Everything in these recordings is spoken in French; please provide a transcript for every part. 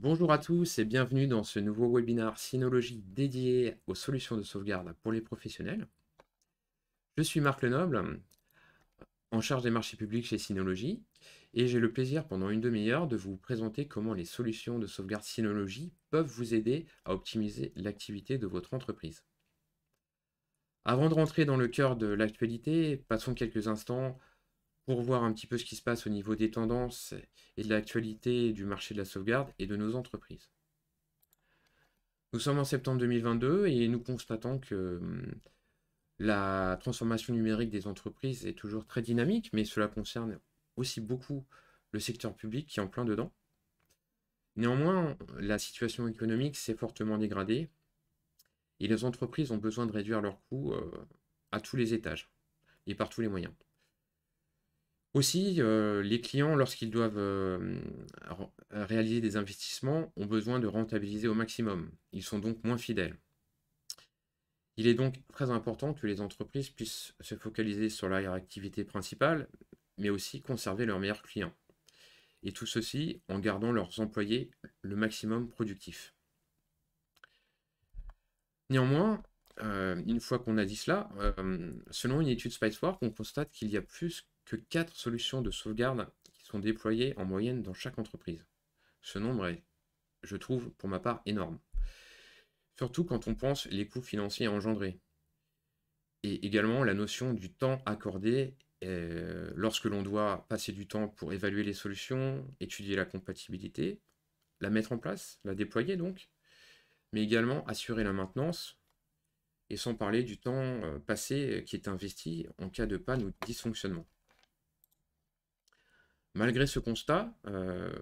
Bonjour à tous et bienvenue dans ce nouveau webinaire Synologie dédié aux solutions de sauvegarde pour les professionnels. Je suis Marc Lenoble, en charge des marchés publics chez Synologie, et j'ai le plaisir pendant une demi-heure de vous présenter comment les solutions de sauvegarde Synologie peuvent vous aider à optimiser l'activité de votre entreprise. Avant de rentrer dans le cœur de l'actualité, passons quelques instants pour voir un petit peu ce qui se passe au niveau des tendances et de l'actualité du marché de la sauvegarde et de nos entreprises. Nous sommes en septembre 2022 et nous constatons que hum, la transformation numérique des entreprises est toujours très dynamique, mais cela concerne aussi beaucoup le secteur public qui est en plein dedans. Néanmoins, la situation économique s'est fortement dégradée et les entreprises ont besoin de réduire leurs coûts euh, à tous les étages et par tous les moyens. Aussi, euh, les clients, lorsqu'ils doivent euh, réaliser des investissements, ont besoin de rentabiliser au maximum. Ils sont donc moins fidèles. Il est donc très important que les entreprises puissent se focaliser sur leur activité principale, mais aussi conserver leurs meilleurs clients. Et tout ceci en gardant leurs employés le maximum productif. Néanmoins, euh, une fois qu'on a dit cela, selon une étude Spicework, on constate qu'il y a plus que 4 solutions de sauvegarde qui sont déployées en moyenne dans chaque entreprise. Ce nombre est, je trouve, pour ma part, énorme. Surtout quand on pense les coûts financiers engendrés. Et également la notion du temps accordé euh, lorsque l'on doit passer du temps pour évaluer les solutions, étudier la compatibilité, la mettre en place, la déployer donc, mais également assurer la maintenance, et sans parler du temps euh, passé euh, qui est investi en cas de panne ou de dysfonctionnement. Malgré ce constat, euh,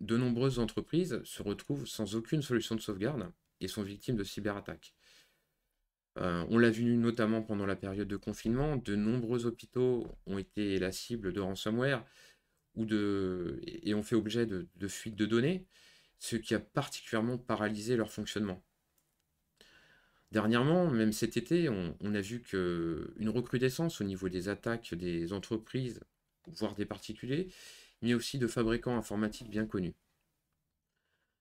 de nombreuses entreprises se retrouvent sans aucune solution de sauvegarde et sont victimes de cyberattaques. Euh, on l'a vu notamment pendant la période de confinement, de nombreux hôpitaux ont été la cible de ransomware ou de, et ont fait objet de, fuites de données, ce qui a particulièrement paralysé leur fonctionnement. Dernièrement, même cet été, on, on a vu qu'une recrudescence au niveau des attaques des entreprises voire des particuliers, mais aussi de fabricants informatiques bien connus.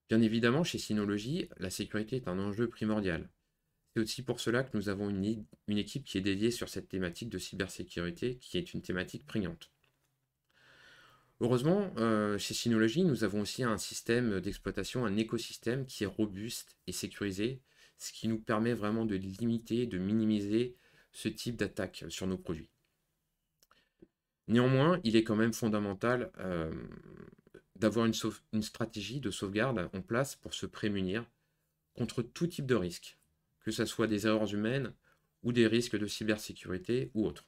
Bien évidemment, chez Synology, la sécurité est un enjeu primordial. C'est aussi pour cela que nous avons une, une, équipe qui est dédiée sur cette thématique de cybersécurité, qui est une thématique prégnante. Heureusement, euh, chez Synology, nous avons aussi un système d'exploitation, un écosystème qui est robuste et sécurisé, ce qui nous permet vraiment de limiter, de minimiser ce type d'attaque sur nos produits. Néanmoins, il est quand même fondamental euh, d'avoir une, stratégie de sauvegarde en place pour se prémunir contre tout type de risque, que ce soit des erreurs humaines ou des risques de cybersécurité ou autres.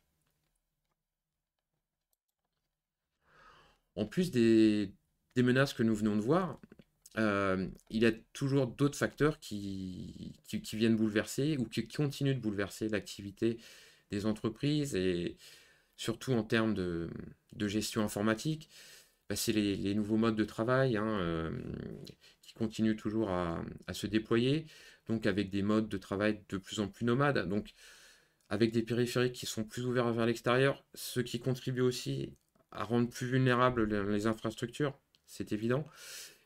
En plus des, menaces que nous venons de voir, euh, il y a toujours d'autres facteurs qui, qui, viennent bouleverser ou qui continuent de bouleverser l'activité des entreprises et, surtout en termes de, gestion informatique. Bah, c'est les, nouveaux modes de travail hein, euh, qui continuent toujours à, se déployer, donc avec des modes de travail de plus en plus nomades, donc avec des périphériques qui sont plus ouverts vers l'extérieur, ce qui contribue aussi à rendre plus vulnérables les infrastructures, c'est évident.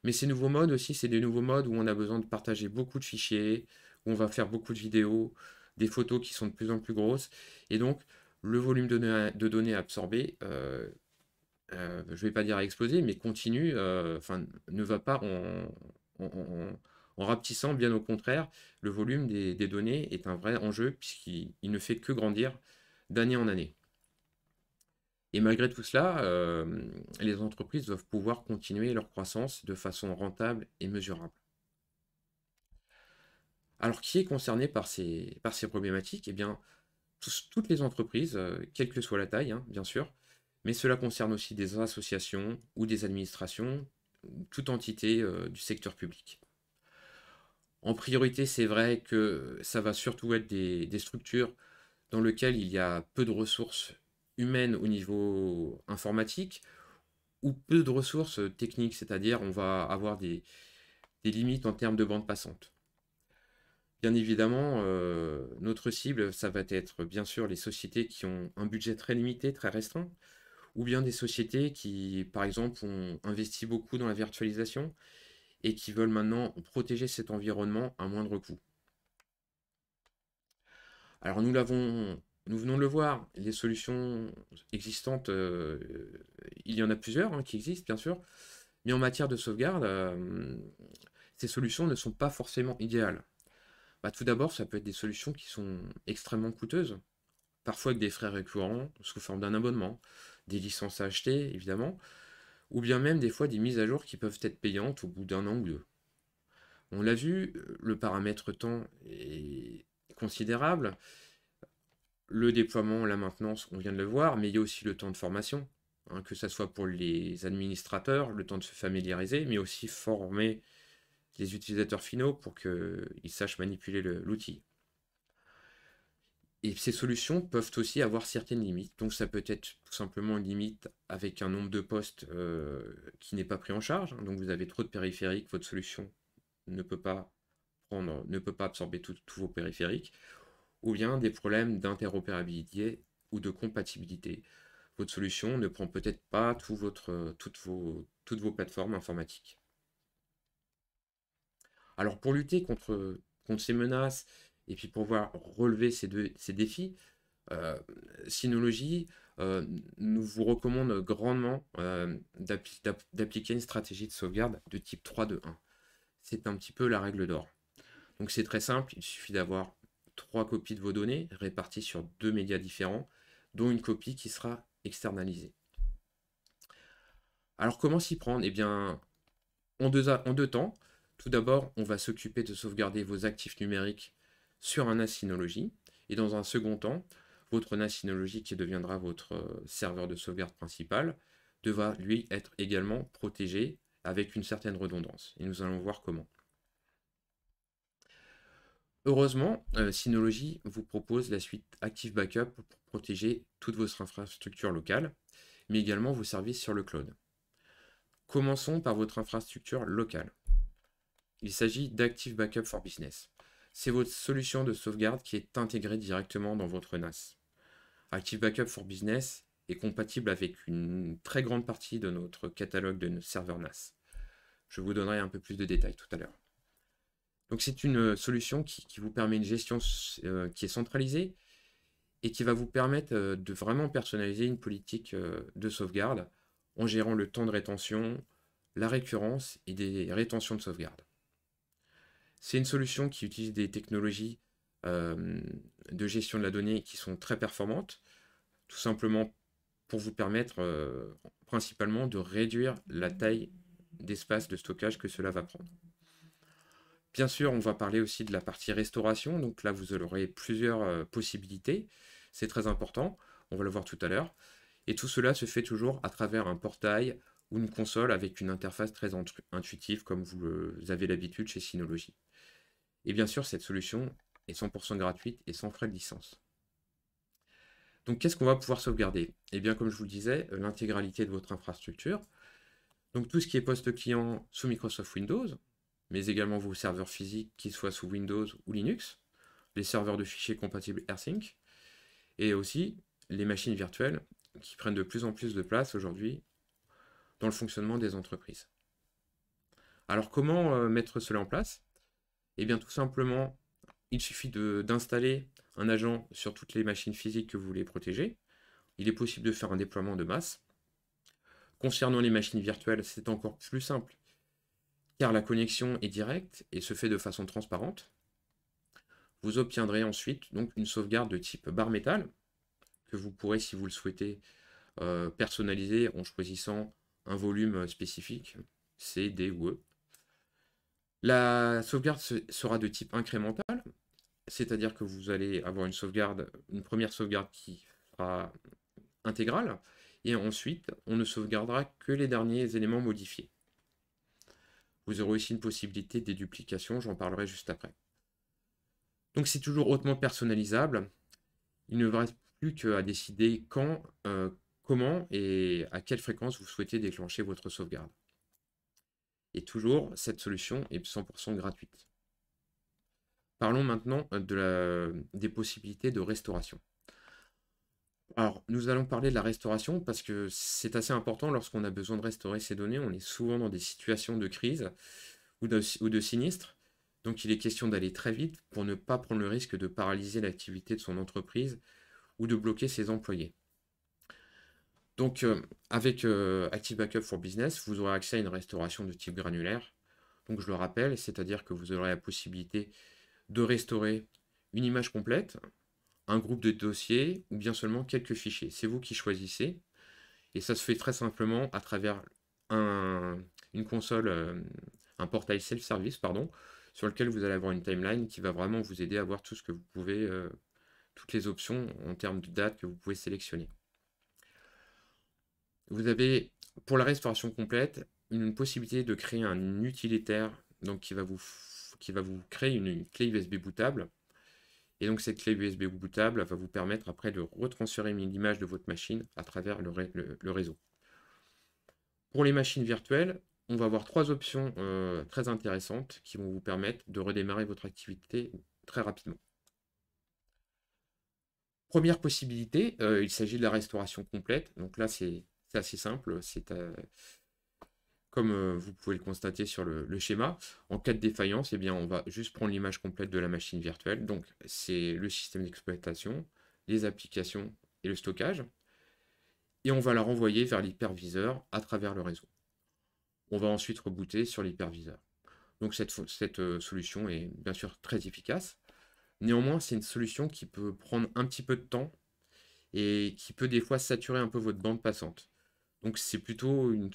Mais ces nouveaux modes aussi, c'est des nouveaux modes où on a besoin de partager beaucoup de fichiers, où on va faire beaucoup de vidéos, des photos qui sont de plus en plus grosses. Et donc, le volume de, données, de absorbées, euh, euh, je ne vais pas dire à exploser, mais continue, euh, enfin, ne va pas en, en, rapetissant, bien au contraire, le volume des, données est un vrai enjeu puisqu'il ne fait que grandir d'année en année. Et malgré tout cela, les entreprises doivent pouvoir continuer leur croissance de façon rentable et mesurable. Alors qui est concerné par ces, par ces problématiques eh bien, toutes les entreprises, euh, quelle que soit la taille, hein, bien sûr, mais cela concerne aussi des associations ou des administrations, toute entité euh, du secteur public. En priorité, c'est vrai que ça va surtout être des, structures dans lesquelles il y a peu de ressources humaines au niveau informatique ou peu de ressources techniques, c'est-à-dire on va avoir des, des limites en termes de bande passante. Bien évidemment, euh, notre cible, ça va être bien sûr les sociétés qui ont un budget très limité, très restreint, ou bien des sociétés qui, par exemple, ont investi beaucoup dans la virtualisation et qui veulent maintenant protéger cet environnement à moindre coût. Alors nous l'avons, nous venons de le voir, les solutions existantes, euh, il y en a plusieurs hein, qui existent bien sûr, mais en matière de sauvegarde, euh, ces solutions ne sont pas forcément idéales. Bah, tout d'abord, ça peut être des solutions qui sont extrêmement coûteuses, parfois avec des frais récurrents, sous forme d'un abonnement, des licences à acheter, évidemment, ou bien même des fois des mises à jour qui peuvent être payantes au bout d'un an ou deux. On l'a vu, le paramètre temps est considérable. Le déploiement, la maintenance, on vient de le voir, mais il y a aussi le temps de formation, hein, que ce soit pour les administrateurs, le temps de se familiariser, mais aussi former utilisateurs finaux pour qu'ils sachent manipuler l'outil. Et ces solutions peuvent aussi avoir certaines limites. Donc ça peut être tout simplement une limite avec un nombre de postes euh, qui n'est pas pris en charge. Donc vous avez trop de périphériques, votre solution ne peut pas prendre, ne peut pas absorber tous vos périphériques. Ou bien des problèmes d'interopérabilité ou de compatibilité. Votre solution ne prend peut-être pas toutes vos plateformes informatiques. Alors pour lutter contre, ces menaces et puis pour pouvoir relever ces, défis, euh, Synology euh, nous vous recommande grandement euh, d'appliquer une stratégie de sauvegarde de type 3-2-1. C'est un petit peu la règle d'or. Donc c'est très simple, il suffit d'avoir trois copies de vos données réparties sur deux médias différents, dont une copie qui sera externalisée. Alors comment s'y prendre Eh bien, en deux temps, tout d'abord, on va s'occuper de sauvegarder vos actifs numériques sur un Synology et dans un second temps, votre Synology qui deviendra votre euh, serveur de sauvegarde principal, devra lui être également protégé avec une certaine redondance, et nous allons voir comment. Heureusement, euh, Synology vous propose la suite Active Backup pour protéger toute votre infrastructure locale, mais également vos services sur le cloud. Commençons par votre infrastructure locale. Il s'agit d'Active Backup for Business. C'est votre solution de sauvegarde qui est intégrée directement dans votre NAS. Active Backup for Business est compatible avec une très grande partie de notre catalogue de nos serveurs NAS. Je vous donnerai un peu plus de détails tout à l'heure. Donc c'est une euh, solution qui, vous permet une gestion euh, qui est centralisée et qui va vous permettre euh, de vraiment personnaliser une politique de sauvegarde en gérant le temps de rétention, la récurrence et des rétentions de sauvegarde. C'est une solution qui utilise des technologies euh, de gestion de la donnée qui sont très performantes, tout simplement pour vous permettre euh, principalement de réduire la taille d'espace de stockage que cela va prendre. Bien sûr, on va parler aussi de la partie restauration, donc là vous aurez plusieurs euh, possibilités, c'est très important, on va le voir tout à l'heure, et tout cela se fait toujours à travers un portail ou une console avec une interface très intuitive comme vous avez l'habitude chez Synology. Et bien sûr, cette solution est 100% gratuite et sans frais de licence. Donc qu'est-ce qu'on va pouvoir sauvegarder Eh bien, comme je vous le disais, euh, l'intégralité de votre infrastructure. Donc tout ce qui est poste client sous Microsoft Windows, mais également vos serveurs physiques, qu'ils soient sous Windows ou Linux, les serveurs de fichiers compatibles AirSync, et aussi les machines virtuelles qui prennent de plus en plus de place aujourd'hui dans le fonctionnement des entreprises. Alors comment euh, mettre cela en place eh bien tout simplement, il suffit d'installer un agent sur toutes les machines physiques que vous voulez protéger. Il est possible de faire un déploiement de masse. Concernant les machines virtuelles, c'est encore plus simple, car la connexion est directe et se fait de façon transparente. Vous obtiendrez ensuite donc une sauvegarde de type barre métal, que vous pourrez, si vous le souhaitez, euh, personnaliser en choisissant un volume spécifique, C, D ou E. La sauvegarde sera de type incrémental, c'est-à-dire que vous allez avoir une sauvegarde, une première sauvegarde qui sera intégrale, et ensuite on ne sauvegardera que les derniers éléments modifiés. Vous aurez aussi une possibilité des duplications, j'en parlerai juste après. Donc c'est toujours hautement personnalisable. Il ne reste plus qu'à décider quand, euh, comment et à quelle fréquence vous souhaitez déclencher votre sauvegarde. Et toujours, cette solution est 100% gratuite. Parlons maintenant de la, des possibilités de restauration. Alors, nous allons parler de la restauration parce que c'est assez important lorsqu'on a besoin de restaurer ses données. On est souvent dans des situations de crise ou ou de sinistre. Donc, il est question d'aller très vite pour ne pas prendre le risque de paralyser l'activité de son entreprise ou de bloquer ses employés. Donc, euh, avec euh, Active Backup for Business, vous aurez accès à une restauration de type granulaire. Donc, je le rappelle, c'est-à-dire que vous aurez la possibilité de restaurer une image complète, un groupe de dossiers ou bien seulement quelques fichiers. C'est vous qui choisissez. Et ça se fait très simplement à travers un, une console, euh, un portail self-service, pardon, sur lequel vous allez avoir une timeline qui va vraiment vous aider à voir tout ce que vous pouvez, toutes les options en termes de date que vous pouvez sélectionner vous avez pour la restauration complète une possibilité de créer un utilitaire donc qui va vous, qui va vous créer une, clé USB bootable. Et donc cette clé USB bootable va vous permettre après de retransférer l'image de votre machine à travers le, réseau. Pour les machines virtuelles, on va avoir trois options euh, très intéressantes qui vont vous permettre de redémarrer votre activité très rapidement. Première possibilité, euh, il s'agit de la restauration complète. Donc là, c'est assez simple. C'est euh, comme euh, vous pouvez le constater sur le, schéma, en cas de défaillance, et eh bien, on va juste prendre l'image complète de la machine virtuelle. Donc, c'est le système d'exploitation, les applications et le stockage. Et on va la renvoyer vers l'hyperviseur à travers le réseau. On va ensuite rebooter sur l'hyperviseur. Donc, cette, cette euh, solution est bien sûr très efficace. Néanmoins, c'est une solution qui peut prendre un petit peu de temps et qui peut des fois saturer un peu votre bande passante. Donc c'est plutôt une,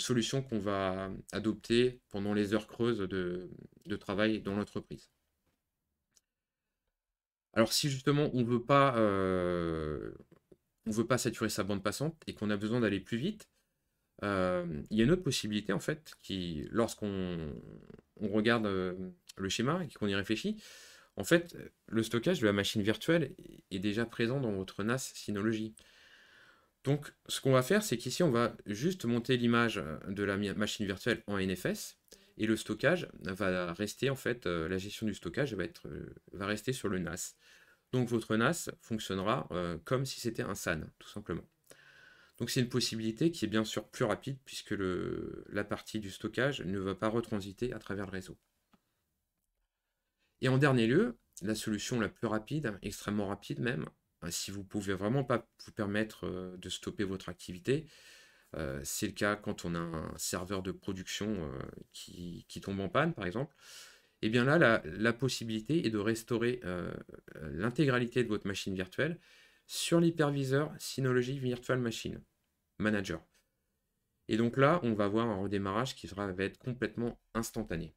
solution qu'on va adopter pendant les heures creuses de, travail dans l'entreprise. Alors si justement on euh, ne veut pas saturer sa bande passante et qu'on a besoin d'aller plus vite, euh, il y a une autre possibilité en fait qui, lorsqu'on regarde euh, le schéma et qu'on y réfléchit, en fait, le stockage de la machine virtuelle est déjà présent dans votre NAS Synology. Donc, ce qu'on va faire, c'est qu'ici, on va juste monter l'image euh, de la machine virtuelle en NFS et le stockage va rester, en fait, euh, la gestion du stockage va, être, euh, va rester sur le NAS. Donc, votre NAS fonctionnera comme si c'était un SAN, tout simplement. Donc, c'est une possibilité qui est bien sûr plus rapide puisque le, la partie du stockage ne va pas retransiter à travers le réseau. Et en dernier lieu, la solution la plus rapide, extrêmement rapide même, euh, si vous pouvez vraiment pas vous permettre euh, de stopper votre activité, euh, c'est le cas quand on a un serveur de production qui, tombe en panne, par exemple, et eh bien là, la, possibilité est de restaurer l'intégralité de votre machine virtuelle sur l'hyperviseur Synology Virtual Machine Manager. Et donc là, on va avoir un redémarrage qui va être complètement instantané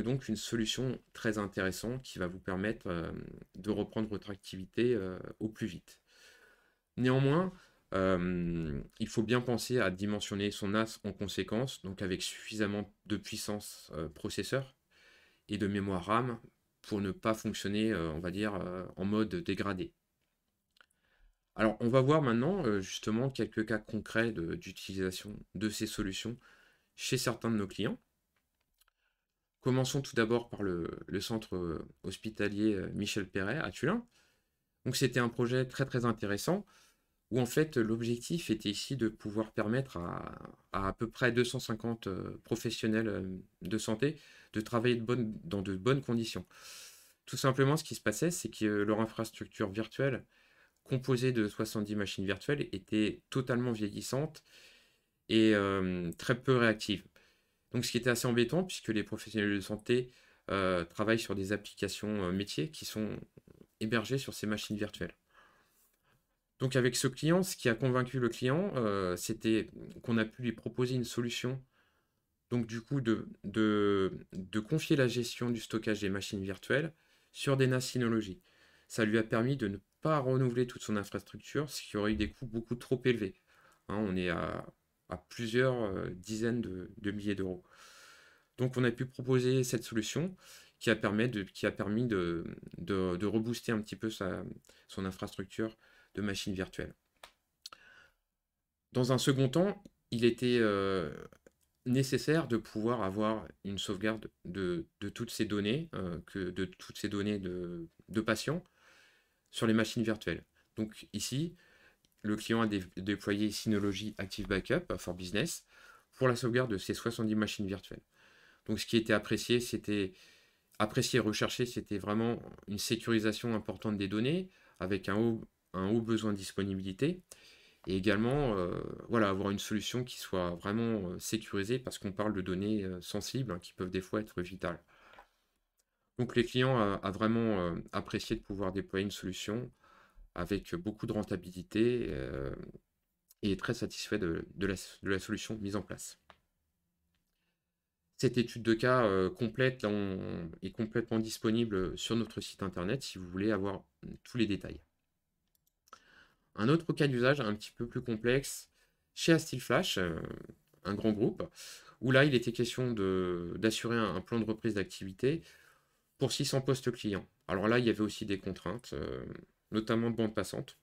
donc une solution très intéressante qui va vous permettre euh, de reprendre votre activité euh, au plus vite. Néanmoins, euh, il faut bien penser à dimensionner son as en conséquence, donc avec suffisamment de puissance processeur et de mémoire RAM pour ne pas fonctionner, on va dire, en mode dégradé. Alors, on va voir maintenant justement quelques cas concrets d'utilisation de ces solutions chez certains de nos clients. Commençons tout d'abord par le, centre euh, hospitalier euh, Michel Perret à Tulin. Donc c'était un projet très très intéressant où en fait l'objectif était ici de pouvoir permettre à, à peu près 250 euh, professionnels de santé de travailler de dans de bonnes conditions. Tout simplement ce qui se passait c'est que leur infrastructure virtuelle composée de 70 machines virtuelles était totalement vieillissante et très peu réactive. Donc, ce qui était assez embêtant, puisque les professionnels de santé euh, travaillent sur des applications euh, métiers qui sont hébergées sur ces machines virtuelles. Donc, avec ce client, ce qui a convaincu le client, euh, c'était qu'on a pu lui proposer une solution. Donc, du coup, de, confier la gestion du stockage des machines virtuelles sur des Synology. Ça lui a permis de ne pas renouveler toute son infrastructure, ce qui aurait eu des coûts beaucoup trop élevés. Hein, on est à plusieurs euh, dizaines de, milliers d'euros. Donc on a pu proposer cette solution qui a, permis de, qui a permis de, rebooster un petit peu sa, son infrastructure de machines virtuelles. Dans un second temps, il était euh, nécessaire de pouvoir avoir une sauvegarde de, de toutes ces données, euh, que, de toutes ces données de, de, patients sur les machines virtuelles. Donc ici, le client a déployé Synology Active Backup euh, for Business pour la sauvegarde de ses 70 machines virtuelles. Donc ce qui était apprécié, c'était apprécié et recherché, c'était vraiment une sécurisation importante des données avec un haut, besoin de disponibilité et également euh, voilà, avoir une solution qui soit vraiment euh, sécurisée parce qu'on parle de données sensibles hein, qui peuvent des fois être vitales. Donc les clients a, vraiment apprécié de pouvoir déployer une solution avec beaucoup de rentabilité euh, et très satisfait de, la, solution mise en place. Cette étude de cas euh, complète est complètement disponible sur notre site internet si vous voulez avoir tous les détails. Un autre cas d'usage un petit peu plus complexe chez Astil Flash, euh, un grand groupe, où là il était question d'assurer un, plan de reprise d'activité pour 600 postes clients. Alors là il y avait aussi des contraintes notamment de bande passante.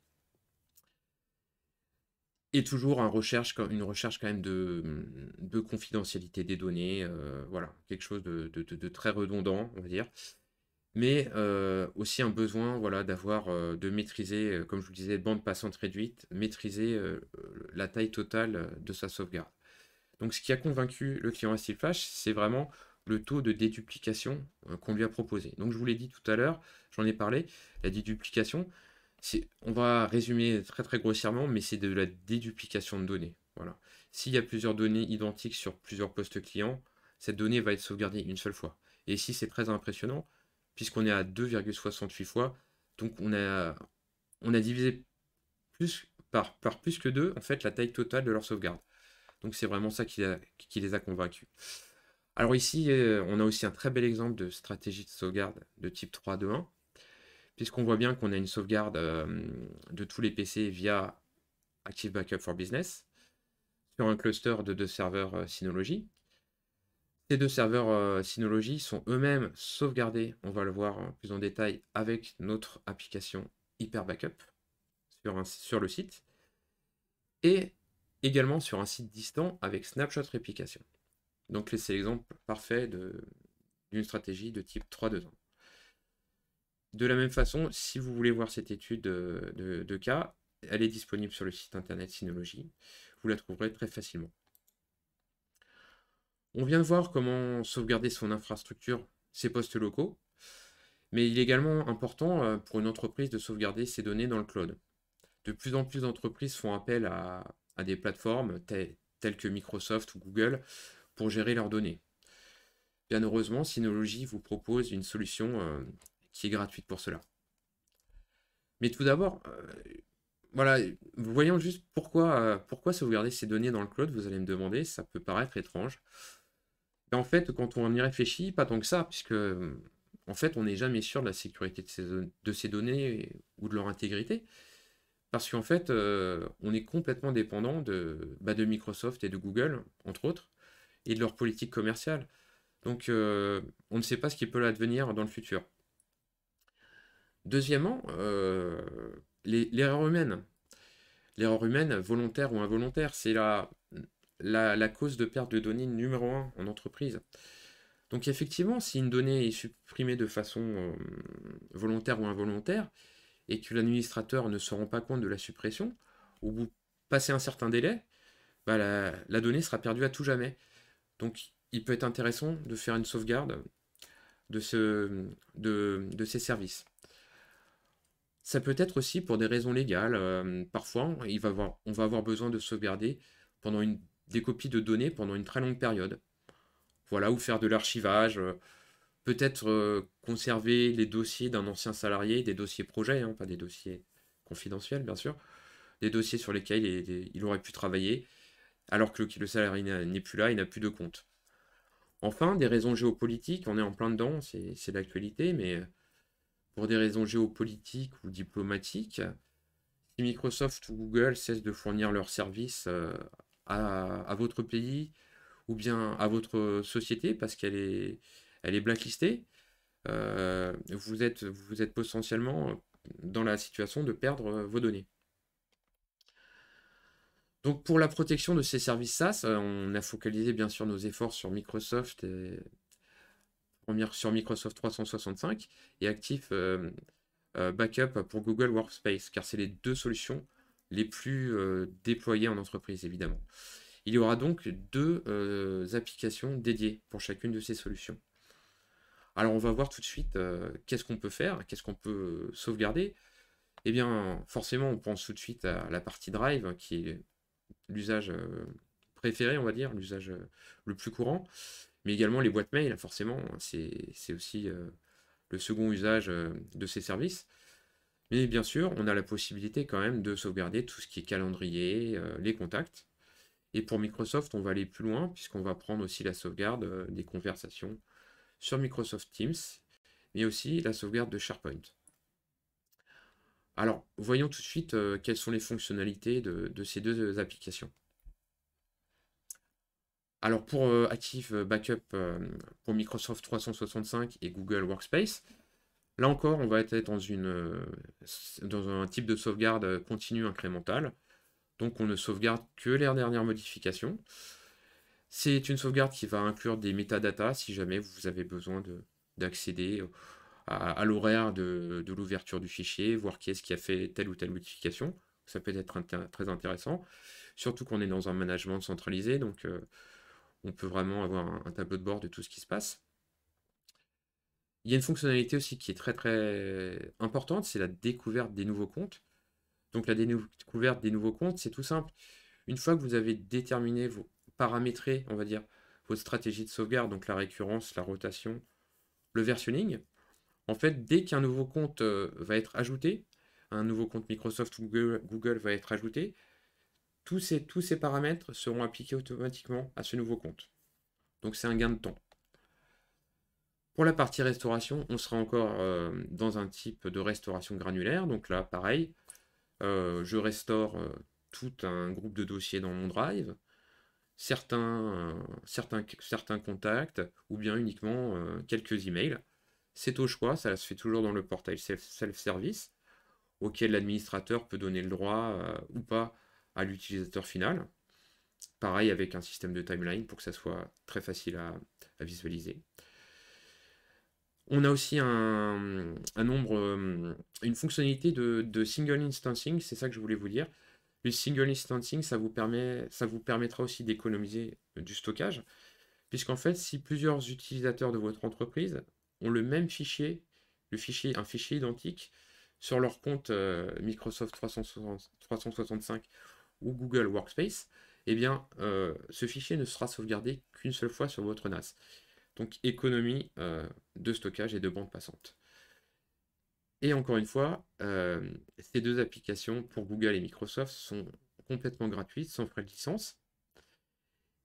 Et toujours une recherche, une recherche quand même de, confidentialité des données, euh, voilà, quelque chose de, très redondant, on va dire. Mais euh, aussi un besoin voilà, d'avoir, euh, de maîtriser, comme je vous disais, bande passante réduite, maîtriser la taille totale de sa sauvegarde. Donc ce qui a convaincu le client à Flash, c'est vraiment taux de déduplication euh, qu'on lui a proposé. Donc je vous l'ai dit tout à l'heure, j'en ai parlé, la déduplication, on va résumer très très grossièrement, mais c'est de la déduplication de données. Voilà. S'il y a plusieurs données identiques sur plusieurs postes clients, cette donnée va être sauvegardée une seule fois. Et ici, c'est très impressionnant, puisqu'on est à 2,68 fois. Donc on a, on a divisé plus, par, par plus que deux en fait, la taille totale de leur sauvegarde. Donc c'est vraiment ça qui, a, qui les a convaincus. Alors ici, euh, on a aussi un très bel exemple de stratégie de sauvegarde de type 3-2-1, puisqu'on voit bien qu'on a une sauvegarde euh, de tous les PC via Active Backup for Business sur un cluster de deux serveurs euh, Synology. Ces deux serveurs Synology sont eux-mêmes sauvegardés, on va le voir plus en détail, avec notre application Hyper Backup sur, le site, et également sur un site distant avec Snapshot Replication. Donc c'est l'exemple parfait d'une stratégie de type 3-2 ans. De la même façon, si vous voulez voir cette étude euh, de, cas, elle est disponible sur le site internet Synology. Vous la trouverez très facilement. On vient de voir comment sauvegarder son infrastructure, ses postes locaux, mais il est également important euh, pour une entreprise de sauvegarder ses données dans le cloud. De plus en plus d'entreprises font appel à, des plateformes telles que Microsoft ou Google pour gérer leurs données. Bien heureusement, Synology vous propose une solution euh, qui est gratuite pour cela. Mais tout d'abord, euh, voilà, voyons juste pourquoi, euh, pourquoi sauvegarder ces données dans le cloud, vous allez me demander, ça peut paraître étrange. Et en fait, quand on y réfléchit, pas tant que ça, puisque en fait, on n'est jamais sûr de la sécurité de ces, de ces données ou de leur intégrité. Parce qu'en fait, euh, on est complètement dépendant de, bah, de Microsoft et de Google, entre autres, et de leur politique commerciale. Donc euh, on ne sait pas ce qui peut l'advenir dans le futur. Deuxièmement, euh, l'erreur humaine. L'erreur humaine, volontaire ou involontaire, c'est la, la, cause de perte de données numéro un en entreprise. Donc effectivement, si une donnée est supprimée de façon euh, volontaire ou involontaire, et que l'administrateur ne se rend pas compte de la suppression, au bout passé un certain délai, bah, la, donnée sera perdue à tout jamais. Donc il peut être intéressant de faire une sauvegarde de, ces services. Ça peut être aussi pour des raisons légales. Euh, parfois, on va avoir besoin de sauvegarder pendant des copies de données pendant une très longue période. Voilà, ou faire de l'archivage. Euh, peut-être euh, conserver les dossiers d'un ancien salarié, des dossiers projets, hein, pas des dossiers confidentiels, bien sûr. Des dossiers sur lesquels il aurait pu travailler alors que le salarié n'est plus là, il n'a plus de compte. Enfin, des raisons géopolitiques, on est en plein dedans, c'est l'actualité, mais euh, pour des raisons géopolitiques ou diplomatiques, si Microsoft ou Google cessent de fournir leurs services euh, à, votre pays ou bien à votre société parce qu'elle est, elle blacklistée, euh, vous êtes potentiellement dans la situation de perdre vos données. Donc pour la protection de ces services SaaS, euh, on a focalisé bien sûr nos efforts sur Microsoft, et... sur Microsoft 365 et Active euh, euh, Backup pour Google Workspace, car c'est les deux solutions les plus déployées en entreprise évidemment. Il y aura donc deux applications dédiées pour chacune de ces solutions. Alors on va voir tout de suite qu'est-ce qu'on peut faire, qu'est-ce qu'on peut sauvegarder. Eh bien, forcément, on pense tout de suite à la partie drive qui est l'usage euh, préféré, on va dire, l'usage euh, le plus courant, mais également les boîtes mail, forcément, c'est aussi euh, le second usage de ces services. Mais bien sûr, on a la possibilité quand même de sauvegarder tout ce qui est calendrier, les contacts. Et pour Microsoft, on va aller plus loin puisqu'on va prendre aussi la sauvegarde des conversations sur Microsoft Teams, mais aussi la sauvegarde de SharePoint. Alors, voyons tout de suite euh, quelles sont les fonctionnalités de, ces deux euh, applications. Alors pour euh, Active Backup pour Microsoft 365 et Google Workspace, là encore on va être dans, une, dans un type de sauvegarde continue incrémentale. Donc on ne sauvegarde que les dernières modifications. C'est une sauvegarde qui va inclure des métadatas si jamais vous avez besoin d'accéder à, l'horaire de, l'ouverture du fichier, voir qui est-ce qui a fait telle ou telle modification. Ça peut être très intéressant, surtout qu'on est dans un management centralisé, donc euh, on peut vraiment avoir un, tableau de bord de tout ce qui se passe. Il y a une fonctionnalité aussi qui est très très importante, c'est la découverte des nouveaux comptes. Donc la découverte des nouveaux comptes, c'est tout simple. Une fois que vous avez déterminé, paramétré, on va dire, votre stratégie de sauvegarde, donc la récurrence, la rotation, le versionning, en fait, dès qu'un nouveau compte euh, va être ajouté, un nouveau compte Microsoft ou Google, va être ajouté, tous ces, tous ces paramètres seront appliqués automatiquement à ce nouveau compte. Donc c'est un gain de temps. Pour la partie restauration, on sera encore euh, dans un type de restauration granulaire. Donc là, pareil, euh, je restaure tout un groupe de dossiers dans mon drive, certains, certains, certains contacts ou bien uniquement quelques emails. C'est au choix, ça se fait toujours dans le portail self-service, auquel l'administrateur peut donner le droit euh, ou pas à l'utilisateur final. Pareil avec un système de timeline pour que ça soit très facile à, visualiser. On a aussi un, nombre, euh, une fonctionnalité de, single instancing, c'est ça que je voulais vous dire. Le single instancing, ça vous, permet, ça vous permettra aussi d'économiser du stockage, puisqu'en fait, si plusieurs utilisateurs de votre entreprise ont le même fichier, le fichier, un fichier identique sur leur compte euh, Microsoft 365 ou Google Workspace, eh bien, euh, ce fichier ne sera sauvegardé qu'une seule fois sur votre NAS. Donc, économie euh, de stockage et de bande passante. Et encore une fois, ces deux applications pour Google et Microsoft sont complètement gratuites, sans frais de licence,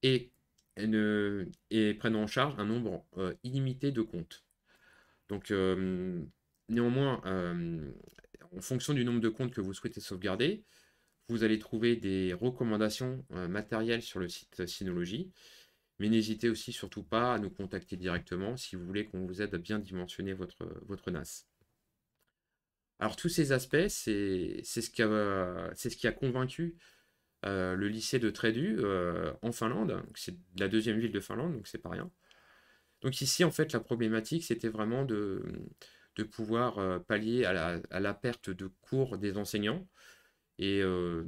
ne, et prennent en charge un nombre illimité de comptes. Donc, euh, néanmoins, euh, en fonction du nombre de comptes que vous souhaitez sauvegarder, vous allez trouver des recommandations euh, matérielles sur le site Synology. Mais n'hésitez aussi surtout pas à nous contacter directement si vous voulez qu'on vous aide à bien dimensionner votre, votre NAS. Alors tous ces aspects, c'est ce, qui a, ce qui a convaincu le lycée de Trédu en Finlande. C'est la deuxième ville de Finlande, donc c'est pas rien. Donc ici, en fait, la problématique, c'était vraiment de, de pouvoir euh, pallier à la, perte de cours des enseignants et euh,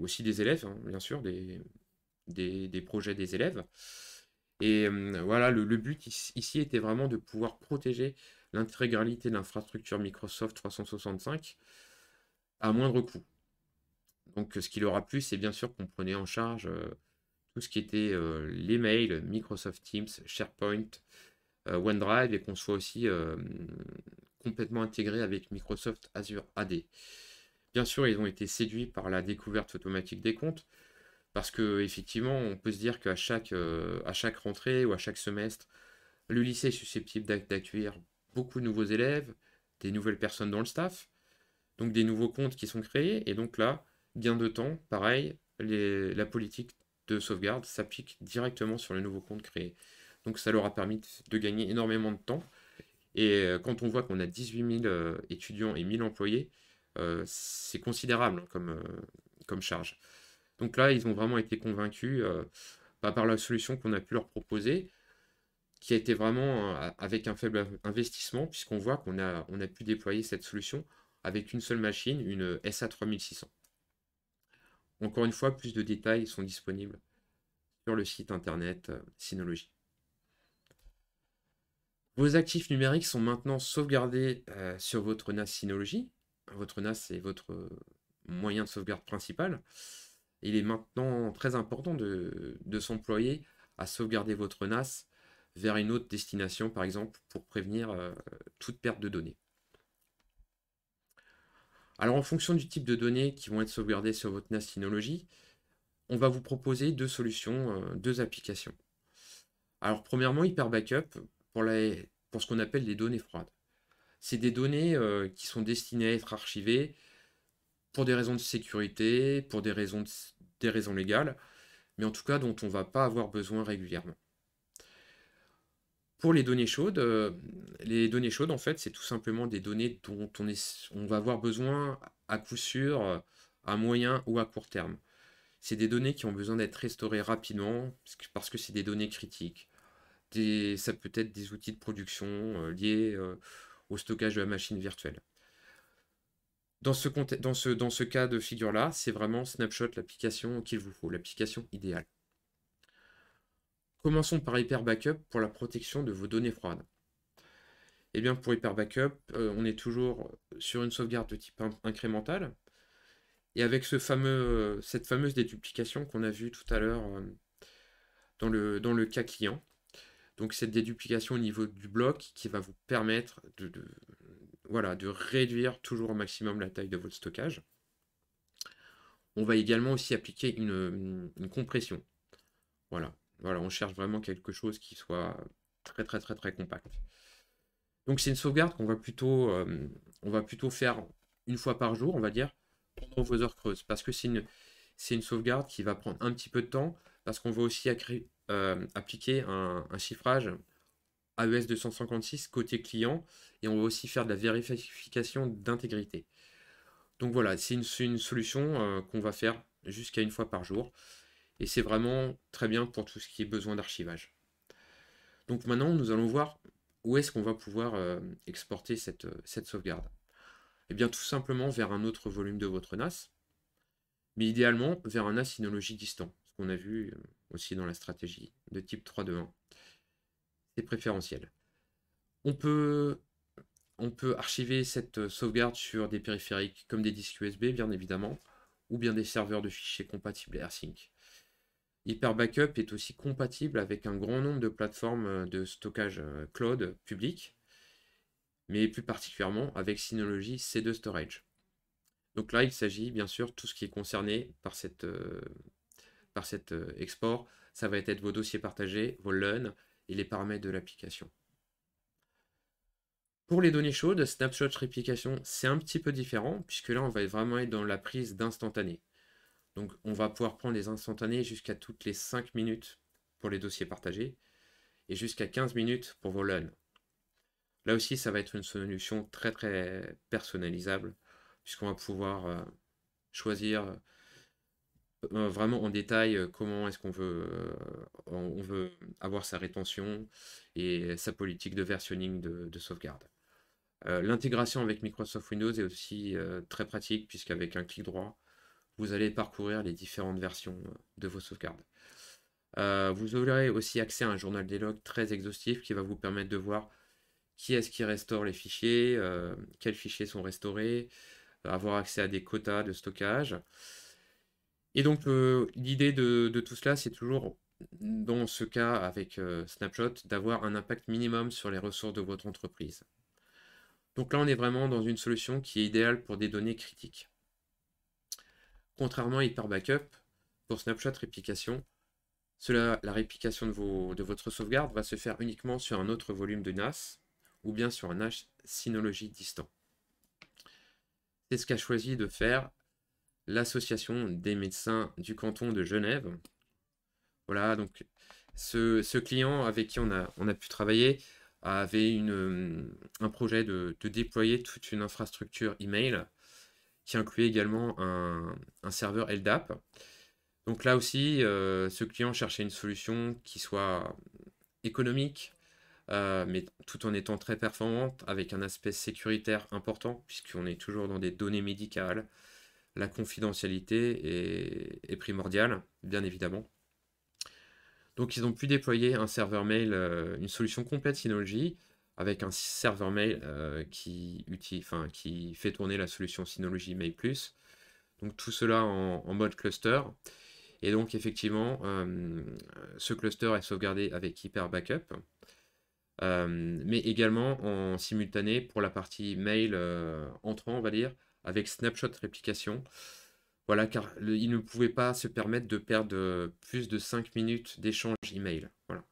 aussi des élèves, hein, bien sûr, des, des, projets des élèves. Et euh, voilà, le, but ici était vraiment de pouvoir protéger l'intégralité de l'infrastructure Microsoft 365 à moindre coût. Donc ce qui leur a plu, c'est bien sûr qu'on prenait en charge tout ce qui était euh, les mails, Microsoft Teams, SharePoint, euh, OneDrive et qu'on soit aussi euh, complètement intégré avec Microsoft Azure AD. Bien sûr, ils ont été séduits par la découverte automatique des comptes parce que effectivement, on peut se dire qu'à chaque, à chaque rentrée ou à chaque semestre, le lycée est susceptible d'accueillir beaucoup de nouveaux élèves, des nouvelles personnes dans le staff, donc des nouveaux comptes qui sont créés et donc là, bien de temps, pareil, les, la politique de sauvegarde s'applique directement sur les nouveaux comptes créés. Donc ça leur a permis de gagner énormément de temps. Et euh, quand on voit qu'on a 18 000 euh, étudiants et 1 000 employés, euh, c'est considérable hein, comme, comme charge. Donc là, ils ont vraiment été convaincus bah, par la solution qu'on a pu leur proposer, qui a été vraiment avec un faible investissement, puisqu'on voit qu'on a, on a pu déployer cette solution avec une seule machine, une SA3600. Encore une fois, plus de détails sont disponibles sur le site internet euh, Synology. Vos actifs numériques sont maintenant sauvegardés euh, sur votre NAS Synology. Votre NAS, est votre euh, moyen de sauvegarde principal. Il est maintenant très important de, s'employer à sauvegarder votre NAS vers une autre destination, par exemple, pour prévenir toute perte de données. Alors en fonction du type de données qui vont être sauvegardées sur votre NAS on va vous proposer deux solutions, euh, deux applications. Alors premièrement, Hyper Backup pour, ce qu'on appelle les données froides. C'est des données euh, qui sont destinées à être archivées pour des raisons de sécurité, pour des raisons, des raisons légales, mais en tout cas dont on ne va pas avoir besoin régulièrement. Pour les données chaudes, euh, les données chaudes, en fait, c'est tout simplement des données dont on, est, on va avoir besoin à coup sûr, euh, à moyen ou à court terme. C'est des données qui ont besoin d'être restaurées rapidement parce que c'est des données critiques. Des, ça peut être des outils de production euh, liés au stockage de la machine virtuelle. Dans ce, dans ce, dans ce cas de figure-là, c'est vraiment Snapshot, l'application qu'il vous faut, l'application idéale. Commençons par Hyper Backup pour la protection de vos données froides. Eh bien, pour Hyper Backup, euh, on est toujours sur une sauvegarde de type incrémental. Et avec cette fameuse déduplication qu'on a vue tout à l'heure euh, dans le, cas client. Donc cette déduplication au niveau du bloc qui va vous permettre de, réduire toujours au maximum la taille de votre stockage. On va également aussi appliquer une, une compression. Voilà. Voilà, on cherche vraiment quelque chose qui soit très très très très compact. Donc c'est une sauvegarde qu'on va plutôt euh, on va plutôt faire une fois par jour, on va dire, pendant vos heures creuses. Parce que c'est une, sauvegarde qui va prendre un petit peu de temps, parce qu'on va aussi euh, appliquer un, chiffrage AES e 256 côté client, et on va aussi faire de la vérification d'intégrité. Donc voilà, c'est une, solution euh, qu'on va faire jusqu'à une fois par jour et c'est vraiment très bien pour tout ce qui est besoin d'archivage. Donc maintenant, nous allons voir où est-ce qu'on va pouvoir euh, exporter euh, cette, sauvegarde. Eh bien, tout simplement vers un autre volume de votre NAS, mais idéalement vers un NAS Synology distant, ce qu'on a vu euh, aussi dans la stratégie de type 3.2.1. C'est préférentiel. On peut, on peut archiver cette sauvegarde sur des périphériques comme des disques USB, bien évidemment, ou bien des serveurs de fichiers compatibles AirSync. Backup est aussi compatible avec un grand nombre de plateformes euh, de stockage euh, cloud public, mais plus particulièrement avec Synology C2 Storage. Donc là, il s'agit bien sûr de tout ce qui est concerné par, cette, euh, par cet export. Ça va être vos dossiers partagés, vos LUN et les paramètres de l'application. Pour les données chaudes, Snapshot Réplication, c'est un petit peu différent, puisque là, on va vraiment être dans la prise d'instantané. Donc on va pouvoir prendre les instantanés jusqu'à toutes les 5 minutes pour les dossiers partagés et jusqu'à 15 minutes pour vos LUN. Là aussi, ça va être une solution très très personnalisable puisqu'on va pouvoir euh, choisir euh, euh, vraiment en détail comment est-ce qu'on veut, on veut avoir sa rétention et sa politique de versionning de, sauvegarde. L'intégration avec Microsoft Windows est aussi très pratique puisqu'avec un clic droit, vous allez parcourir les différentes versions euh, de vos sauvegardes. Euh, vous aurez aussi accès à un journal des logs très exhaustif qui va vous permettre de voir qui est-ce qui restaure les fichiers, euh, quels fichiers sont restaurés, avoir accès à des quotas de stockage. Et donc l'idée de, tout cela, c'est toujours, dans ce cas avec Snapshot, d'avoir un impact minimum sur les ressources de votre entreprise. Donc là, on est vraiment dans une solution qui est idéale pour des données critiques. Contrairement à Hyper Backup, pour Snapshot Réplication, cela, la réplication de, vos, de, votre sauvegarde va se faire uniquement sur un autre volume de NAS ou bien sur un NAS Synology distant. C'est ce qu'a choisi de faire l'association des médecins du canton de Genève. Voilà, donc ce, client avec qui on a, on a pu travailler avait une, un projet de, de, déployer toute une infrastructure email qui incluait également un, serveur LDAP. Donc là aussi, euh, ce client cherchait une solution qui soit économique, euh, mais tout en étant très performante, avec un aspect sécuritaire important, puisqu'on est toujours dans des données médicales. La confidentialité est, primordiale, bien évidemment. Donc ils ont pu déployer un serveur mail, euh, une solution complète Synology, avec un serveur mail euh, qui, qui fait tourner la solution Synology Mail Donc tout cela en, mode cluster. Et donc effectivement, euh, ce cluster est sauvegardé avec Hyper Backup, euh, mais également en simultané pour la partie mail entrant, on va dire, avec Snapshot Réplication. Voilà, car il ne pouvait pas se permettre de perdre plus de 5 minutes d'échange email. Voilà.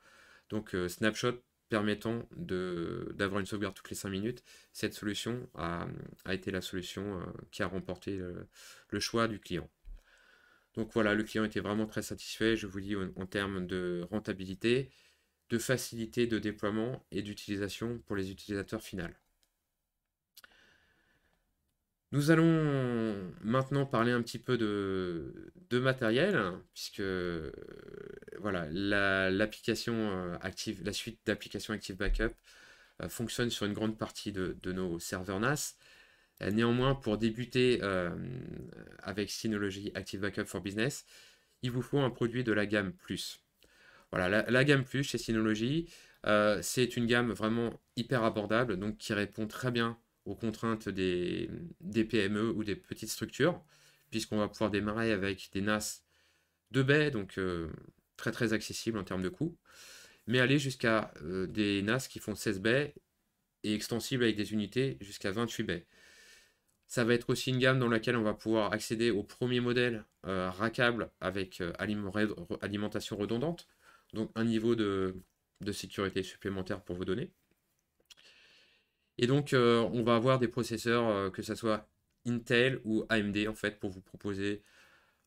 Donc Snapshot permettant d'avoir une sauvegarde toutes les 5 minutes, cette solution a, été la solution euh, qui a remporté le, choix du client. Donc voilà, le client était vraiment très satisfait, je vous dis, en, en termes de rentabilité, de facilité de déploiement et d'utilisation pour les utilisateurs finaux. Nous allons maintenant parler un petit peu de, matériel, puisque euh, voilà, l'application la, euh, active, la suite d'applications Active Backup euh, fonctionne sur une grande partie de, nos serveurs NAS. Néanmoins, pour débuter avec Synology Active Backup for Business, il vous faut un produit de la gamme Plus. Voilà, la, la gamme Plus chez Synology, c'est une gamme vraiment hyper abordable, donc qui répond très bien aux contraintes des, PME ou des petites structures, puisqu'on va pouvoir démarrer avec des NAS de baies, donc euh, très très accessible en termes de coûts, mais aller jusqu'à euh, des NAS qui font 16 baies et extensibles avec des unités jusqu'à 28 baies. Ça va être aussi une gamme dans laquelle on va pouvoir accéder au premier modèle raccable euh, rackable avec alimentation redondante, donc un niveau de, de sécurité supplémentaire pour vos données. Et donc, euh, on va avoir des processeurs, euh, que ce soit Intel ou AMD, en fait, pour vous proposer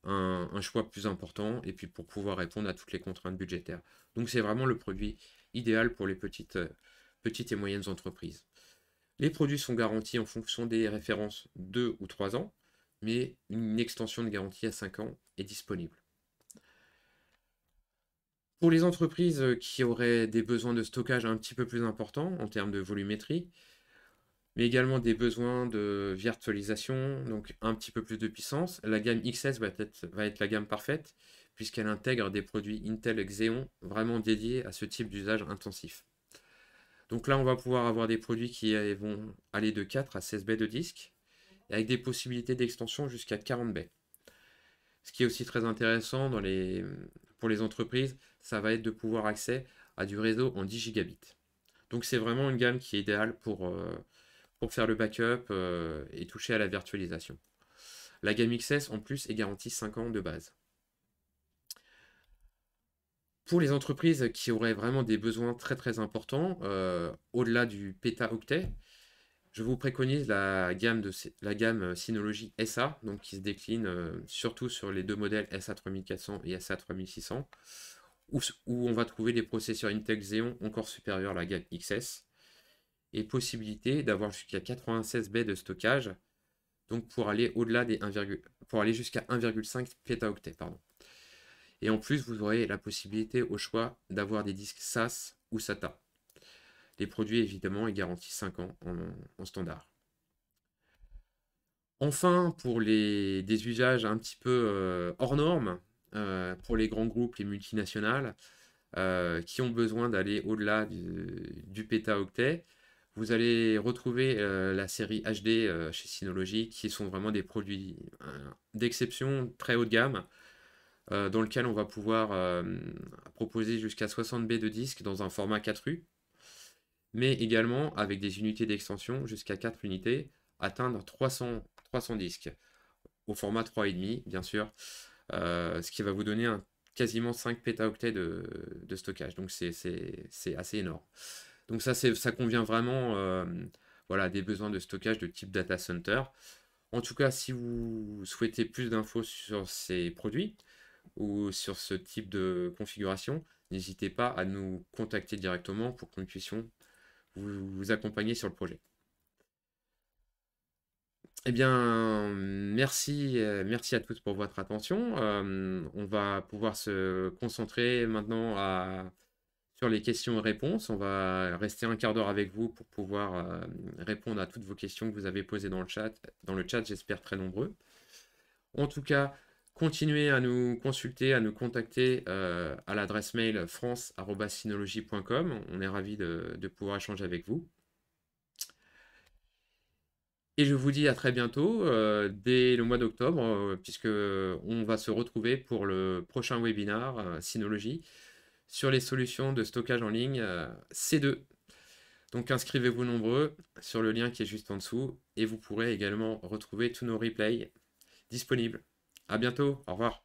un, choix plus important et puis pour pouvoir répondre à toutes les contraintes budgétaires. Donc, c'est vraiment le produit idéal pour les petites, euh, petites et moyennes entreprises. Les produits sont garantis en fonction des références 2 ou 3 ans, mais une extension de garantie à 5 ans est disponible. Pour les entreprises qui auraient des besoins de stockage un petit peu plus importants en termes de volumétrie, mais également des besoins de virtualisation, donc un petit peu plus de puissance. La gamme XS va être, va être la gamme parfaite, puisqu'elle intègre des produits Intel Xeon vraiment dédiés à ce type d'usage intensif. Donc là, on va pouvoir avoir des produits qui vont aller de 4 à 16 baies de disque, avec des possibilités d'extension jusqu'à 40 baies. Ce qui est aussi très intéressant pour les entreprises, ça va être de pouvoir accès à du réseau en 10 gigabits. Donc c'est vraiment une gamme qui est idéale pour... Euh, pour faire le backup euh, et toucher à la virtualisation. La gamme XS en plus est garantie 5 ans de base. Pour les entreprises qui auraient vraiment des besoins très très importants, euh, au-delà du octet, je vous préconise la gamme, de, la gamme Synology SA, donc qui se décline euh, surtout sur les deux modèles SA3400 et SA3600, où, on va trouver des processeurs Intel Xeon encore supérieurs à la gamme XS et possibilité d'avoir jusqu'à 96 baies de stockage, donc pour aller au-delà des 1, pour aller jusqu'à 1,5 pétaoctets. Pardon. Et en plus, vous aurez la possibilité au choix d'avoir des disques SAS ou SATA. Les produits, évidemment, est garanti 5 ans en, standard. Enfin, pour les, des usages un petit peu euh, hors norme euh, pour les grands groupes, les multinationales, euh, qui ont besoin d'aller au-delà du pétaoctet, vous allez retrouver euh, la série HD euh, chez Synology, qui sont vraiment des produits euh, d'exception, très haut de gamme, dans lequel on va pouvoir proposer jusqu'à 60 B de disques dans un format 4U, mais également avec des unités d'extension jusqu'à 4 unités, atteindre 300, disques au format 3,5 bien sûr, ce qui va vous donner quasiment 5 pétaoctets de, de stockage, donc c'est assez énorme. Donc ça, ça convient vraiment euh, à voilà, des besoins de stockage de type data center. En tout cas, si vous souhaitez plus d'infos sur ces produits ou sur ce type de configuration, n'hésitez pas à nous contacter directement pour que nous puissions vous, accompagner sur le projet. Eh bien, merci, euh, merci à tous pour votre attention. Euh, on va pouvoir se concentrer maintenant à, les questions-réponses. On va rester un quart d'heure avec vous pour pouvoir euh, répondre à toutes vos questions que vous avez posées dans le chat. Dans le chat, j'espère très nombreux. En tout cas, continuez à nous consulter, à nous contacter euh, à l'adresse mail france.synologie.com. On est ravis de, pouvoir échanger avec vous. Et je vous dis à très bientôt, euh, dès le mois d'octobre, puisque on va se retrouver pour le prochain webinar Synologie sur les solutions de stockage en ligne euh, C2. Donc inscrivez-vous nombreux sur le lien qui est juste en dessous et vous pourrez également retrouver tous nos replays disponibles. À bientôt, au revoir.